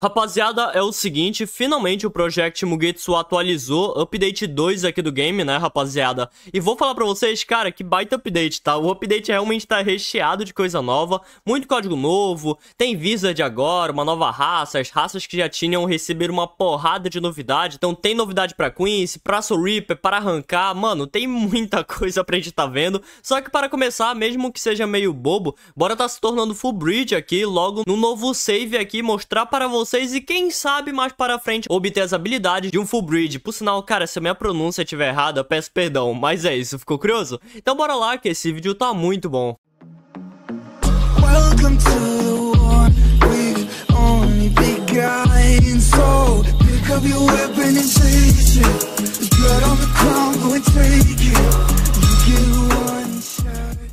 Rapaziada, é o seguinte, finalmente o Project Mugetsu atualizou, update 2 aqui do game, né, rapaziada? E vou falar pra vocês, cara, que baita update, tá? O update realmente tá recheado de coisa nova, muito código novo, tem de agora, uma nova raça, as raças que já tinham receberam uma porrada de novidade, então tem novidade pra Quincy, pra Soul Reaper, para arrancar, mano, tem muita coisa pra gente tá vendo, só que para começar, mesmo que seja meio bobo, bora tá se tornando full bridge aqui, logo no novo save aqui, mostrar para vocês vocês e quem sabe mais para frente obter as habilidades de um full breed. Por sinal, cara, se a minha pronúncia estiver errada, peço perdão, mas é isso, ficou curioso? Então bora lá que esse vídeo tá muito bom. Welcome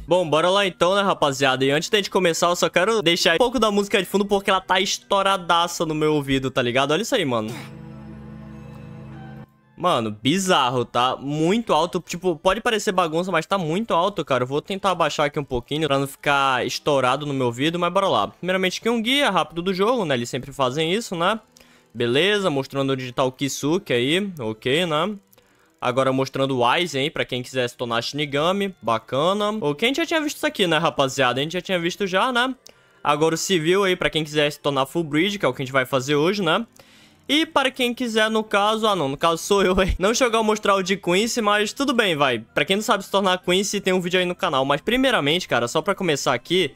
Bom, bora lá então, né, rapaziada? E antes da gente começar, eu só quero deixar um pouco da música de fundo porque ela tá estouradaça no meu ouvido, tá ligado? Olha isso aí, mano. Mano, bizarro, tá? Muito alto. Tipo, pode parecer bagunça, mas tá muito alto, cara. vou tentar abaixar aqui um pouquinho pra não ficar estourado no meu ouvido, mas bora lá. Primeiramente aqui um guia rápido do jogo, né? Eles sempre fazem isso, né? Beleza, mostrando onde tá o Kisuke aí, ok, né? Agora mostrando o Aizen, hein, pra quem quiser se tornar Shinigami, bacana. O gente já tinha visto isso aqui, né, rapaziada? A gente já tinha visto já, né? Agora o Civil aí, pra quem quiser se tornar Full Bridge, que é o que a gente vai fazer hoje, né? E para quem quiser, no caso... Ah, não, no caso sou eu, hein? Não chegou a mostrar o de Quincy, mas tudo bem, vai. Pra quem não sabe se tornar Quincy, tem um vídeo aí no canal. Mas primeiramente, cara, só pra começar aqui...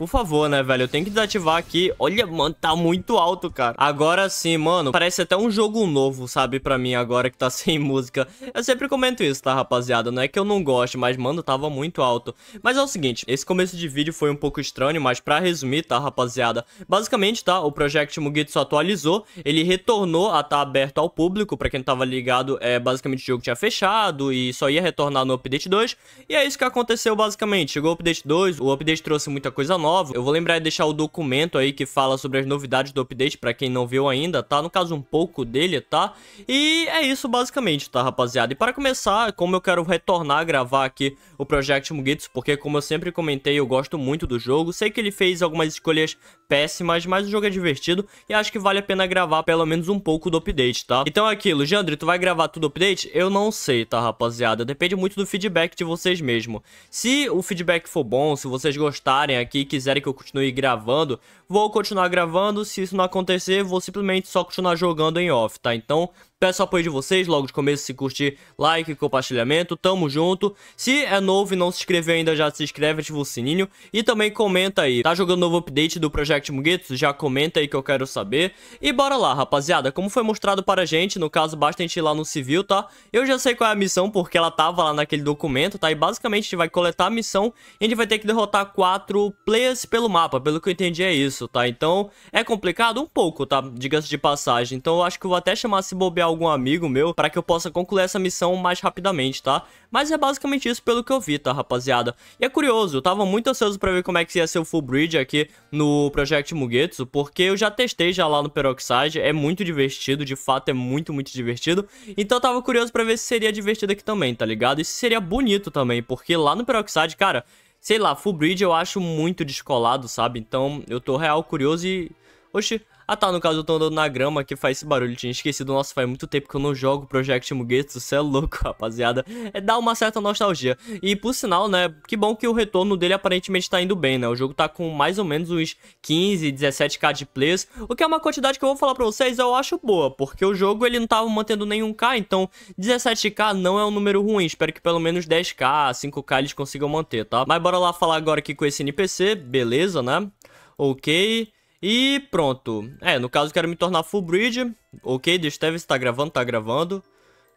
Por favor, né, velho? Eu tenho que desativar aqui. Olha, mano, tá muito alto, cara. Agora sim, mano, parece até um jogo novo, sabe? Pra mim agora que tá sem música. Eu sempre comento isso, tá, rapaziada? Não é que eu não goste, mas, mano, tava muito alto. Mas é o seguinte, esse começo de vídeo foi um pouco estranho, mas pra resumir, tá, rapaziada? Basicamente, tá, o Project Mugetsu atualizou. Ele retornou a tá aberto ao público. Pra quem tava ligado, é, basicamente o jogo tinha fechado e só ia retornar no Update 2. E é isso que aconteceu, basicamente. Chegou o Update 2, o Update trouxe muita coisa nova nova. Eu vou lembrar de deixar o documento aí que fala sobre as novidades do update pra quem não viu ainda, tá? No caso, um pouco dele, tá? E é isso basicamente, tá, rapaziada? E para começar, como eu quero retornar a gravar aqui o Project Mugitsu, porque como eu sempre comentei, eu gosto muito do jogo. Sei que ele fez algumas escolhas péssimas, mas o jogo é divertido e acho que vale a pena gravar pelo menos um pouco do update, tá? Então é aquilo, Jandri, tu vai gravar tudo update? Eu não sei, tá, rapaziada? Depende muito do feedback de vocês mesmo. Se o feedback for bom, se vocês gostarem aqui, que quiserem que eu continue gravando, vou continuar gravando. Se isso não acontecer, vou simplesmente só continuar jogando em off, tá? Então, peço apoio de vocês logo de começo, se curtir, like, compartilhamento, tamo junto. Se é novo e não se inscreveu ainda, já se inscreve, ativa o sininho e também comenta aí. Tá jogando novo update do Project Mugetsu? Já comenta aí que eu quero saber. E bora lá, rapaziada, como foi mostrado para a gente, no caso, basta a gente ir lá no civil, tá? Eu já sei qual é a missão, porque ela tava lá naquele documento, tá? E basicamente a gente vai coletar a missão e a gente vai ter que derrotar quatro players pelo mapa, pelo que eu entendi é isso isso, tá? Então é complicado um pouco, tá? Diga-se de passagem. Então eu acho que eu vou até chamar se bobear algum amigo meu para que eu possa concluir essa missão mais rapidamente, tá? Mas é basicamente isso pelo que eu vi, tá, rapaziada? E é curioso, eu tava muito ansioso pra ver como é que ia ser o Full Bridge aqui no Project Mugetsu, porque eu já testei já lá no Peroxide, é muito divertido, de fato é muito, muito divertido. Então eu tava curioso pra ver se seria divertido aqui também, tá ligado? E se seria bonito também, porque lá no Peroxide, cara sei lá, Full Bridge eu acho muito descolado, sabe? Então eu tô real curioso e Oxi, ah tá, no caso eu tô andando na grama que faz esse barulho, tinha esquecido, nossa, faz muito tempo que eu não jogo Project Mugetsu, cê é louco, rapaziada, é, dá uma certa nostalgia. E por sinal, né, que bom que o retorno dele aparentemente tá indo bem, né, o jogo tá com mais ou menos uns 15, 17k de players, o que é uma quantidade que eu vou falar pra vocês, eu acho boa, porque o jogo ele não tava mantendo nenhum k, então 17k não é um número ruim, espero que pelo menos 10k, 5k eles consigam manter, tá? Mas bora lá falar agora aqui com esse NPC, beleza, né? Ok... E pronto. É, no caso quero me tornar full bridge. Ok, deixa eu ver se tá gravando, tá gravando.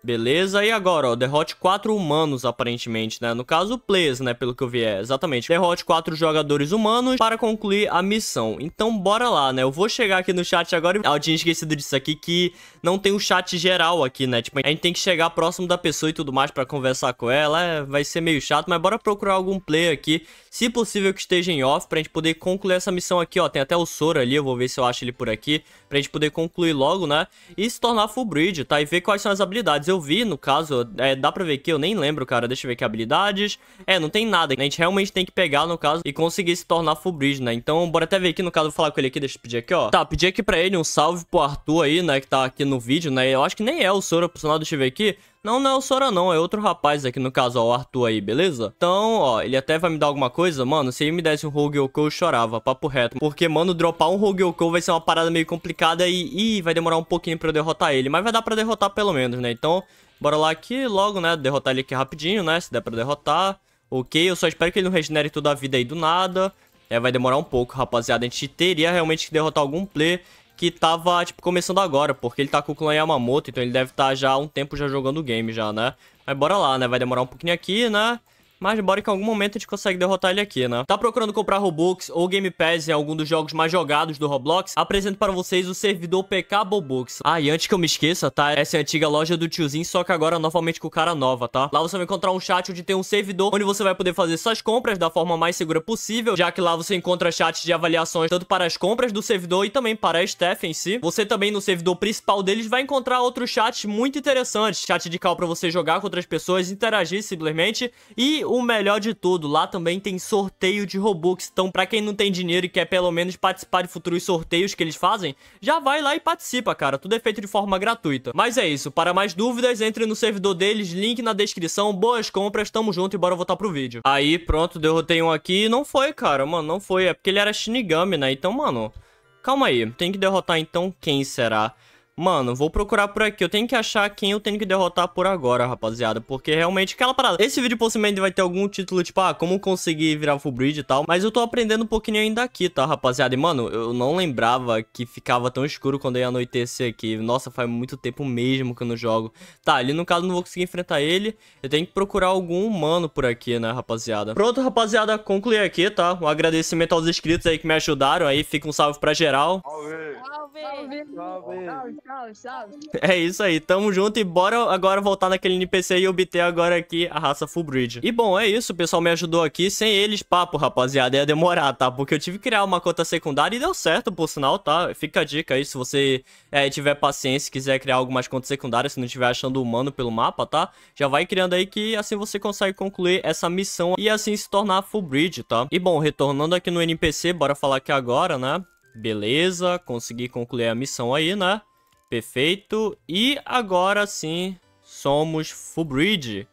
Beleza, e agora, ó, derrote quatro humanos, aparentemente, né? No caso, players, né, pelo que eu vi, é, exatamente. Derrote quatro jogadores humanos para concluir a missão. Então, bora lá, né? Eu vou chegar aqui no chat agora e... Ah, eu tinha esquecido disso aqui, que não tem o um chat geral aqui, né? Tipo, a gente tem que chegar próximo da pessoa e tudo mais para conversar com ela. É, vai ser meio chato, mas bora procurar algum play aqui, se possível que esteja em off, pra gente poder concluir essa missão aqui, ó. Tem até o Sora ali, eu vou ver se eu acho ele por aqui, pra gente poder concluir logo, né? E se tornar full bridge, tá? E ver quais são as habilidades. Eu eu vi, no caso, é, dá pra ver que eu nem lembro, cara. Deixa eu ver aqui habilidades. É, não tem nada. Né? A gente realmente tem que pegar, no caso, e conseguir se tornar full bridge, né? Então, bora até ver aqui, no caso, falar com ele aqui. Deixa eu pedir aqui, ó. Tá, pedi aqui pra ele um salve pro Arthur aí, né? Que tá aqui no vídeo, né? Eu acho que nem é o Soro profissional, deixa eu ver aqui. Não, não é o Sora não, é outro rapaz aqui, no caso, ó, o Arthur aí, beleza? Então, ó, ele até vai me dar alguma coisa, mano, se ele me desse um Rogue Oko eu chorava, papo reto. Porque, mano, dropar um Rogue Oko vai ser uma parada meio complicada e, vai demorar um pouquinho pra eu derrotar ele. Mas vai dar pra derrotar pelo menos, né? Então, bora lá aqui logo, né, derrotar ele aqui rapidinho, né, se der pra derrotar. Ok, eu só espero que ele não regenere toda a vida aí do nada. É, vai demorar um pouco, rapaziada. A gente teria realmente que derrotar algum player que tava, tipo, começando agora, porque ele tá com o clã Yamamoto, então ele deve estar tá já há um tempo já jogando o game já, né? Mas bora lá, né? Vai demorar um pouquinho aqui, né? Mas bora que em algum momento a gente consegue derrotar ele aqui, né? Tá procurando comprar Robux ou Game Pass em algum dos jogos mais jogados do Roblox? Apresento para vocês o servidor PK Bobux. Ah, e antes que eu me esqueça, tá? Essa é a antiga loja do tiozinho, só que agora novamente com cara nova, tá? Lá você vai encontrar um chat onde tem um servidor onde você vai poder fazer suas compras da forma mais segura possível, já que lá você encontra chats de avaliações tanto para as compras do servidor e também para a staff em si. Você também no servidor principal deles vai encontrar outros chats muito interessantes, chat de cal para você jogar com outras pessoas, interagir simplesmente e o melhor de tudo, lá também tem sorteio de Robux. Então, pra quem não tem dinheiro e quer pelo menos participar de futuros sorteios que eles fazem, já vai lá e participa, cara. Tudo é feito de forma gratuita. Mas é isso. Para mais dúvidas, entre no servidor deles, link na descrição. Boas compras, tamo junto e bora voltar pro vídeo. Aí, pronto, derrotei um aqui. Não foi, cara, mano, não foi. É porque ele era Shinigami, né? Então, mano, calma aí. Tem que derrotar, então, quem será? Mano, vou procurar por aqui. Eu tenho que achar quem eu tenho que derrotar por agora, rapaziada. Porque realmente aquela parada. Esse vídeo possivelmente vai ter algum título, tipo, ah, como conseguir virar full breed e tal. Mas eu tô aprendendo um pouquinho ainda aqui, tá, rapaziada? E, mano, eu não lembrava que ficava tão escuro quando ia anoitecer aqui. Nossa, faz muito tempo mesmo que eu não jogo. Tá, ali no caso não vou conseguir enfrentar ele. Eu tenho que procurar algum humano por aqui, né, rapaziada? Pronto, rapaziada, concluí aqui, tá? Um agradecimento aos inscritos aí que me ajudaram. Aí fica um salve pra geral. Salve! Salve! Salve! Salve, salve, É isso aí, tamo junto e bora agora voltar naquele NPC e obter agora aqui a raça Full Bridge. E bom, é isso, o pessoal me ajudou aqui. Sem eles, papo, rapaziada, ia demorar, tá? Porque eu tive que criar uma conta secundária e deu certo, por sinal, tá? Fica a dica aí, se você é, tiver paciência e quiser criar algumas contas secundárias, se não estiver achando humano pelo mapa, tá? Já vai criando aí que assim você consegue concluir essa missão e assim se tornar Full Bridge, tá? E bom, retornando aqui no NPC, bora falar aqui agora, né? Beleza, consegui concluir a missão aí, né? Perfeito. E agora sim, somos Full Bridge.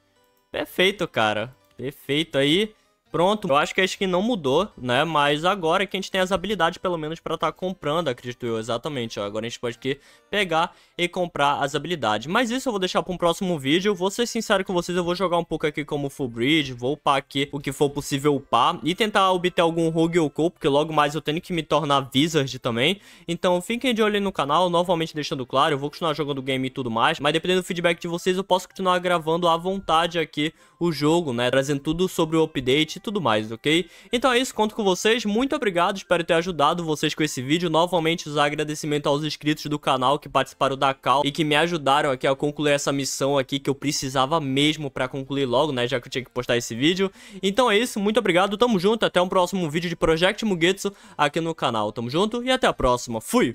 Perfeito, cara. Perfeito aí. Pronto, eu acho que a é skin não mudou, né? Mas agora é que a gente tem as habilidades, pelo menos, para estar tá comprando, acredito eu, exatamente. Ó. Agora a gente pode aqui pegar e comprar as habilidades. Mas isso eu vou deixar para um próximo vídeo. vou ser sincero com vocês, eu vou jogar um pouco aqui como full bridge, vou upar aqui o que for possível upar. E tentar obter algum rogue ou co, porque logo mais eu tenho que me tornar wizard também. Então fiquem de olho no canal, novamente deixando claro, eu vou continuar jogando o game e tudo mais. Mas dependendo do feedback de vocês, eu posso continuar gravando à vontade aqui o jogo, né? Trazendo tudo sobre o update e tudo mais, ok? Então é isso, conto com vocês, muito obrigado, espero ter ajudado vocês com esse vídeo. Novamente, os agradecimentos aos inscritos do canal que participaram da call e que me ajudaram aqui a concluir essa missão aqui que eu precisava mesmo pra concluir logo, né, já que eu tinha que postar esse vídeo. Então é isso, muito obrigado, tamo junto, até um próximo vídeo de Project Mugetsu aqui no canal. Tamo junto e até a próxima, fui!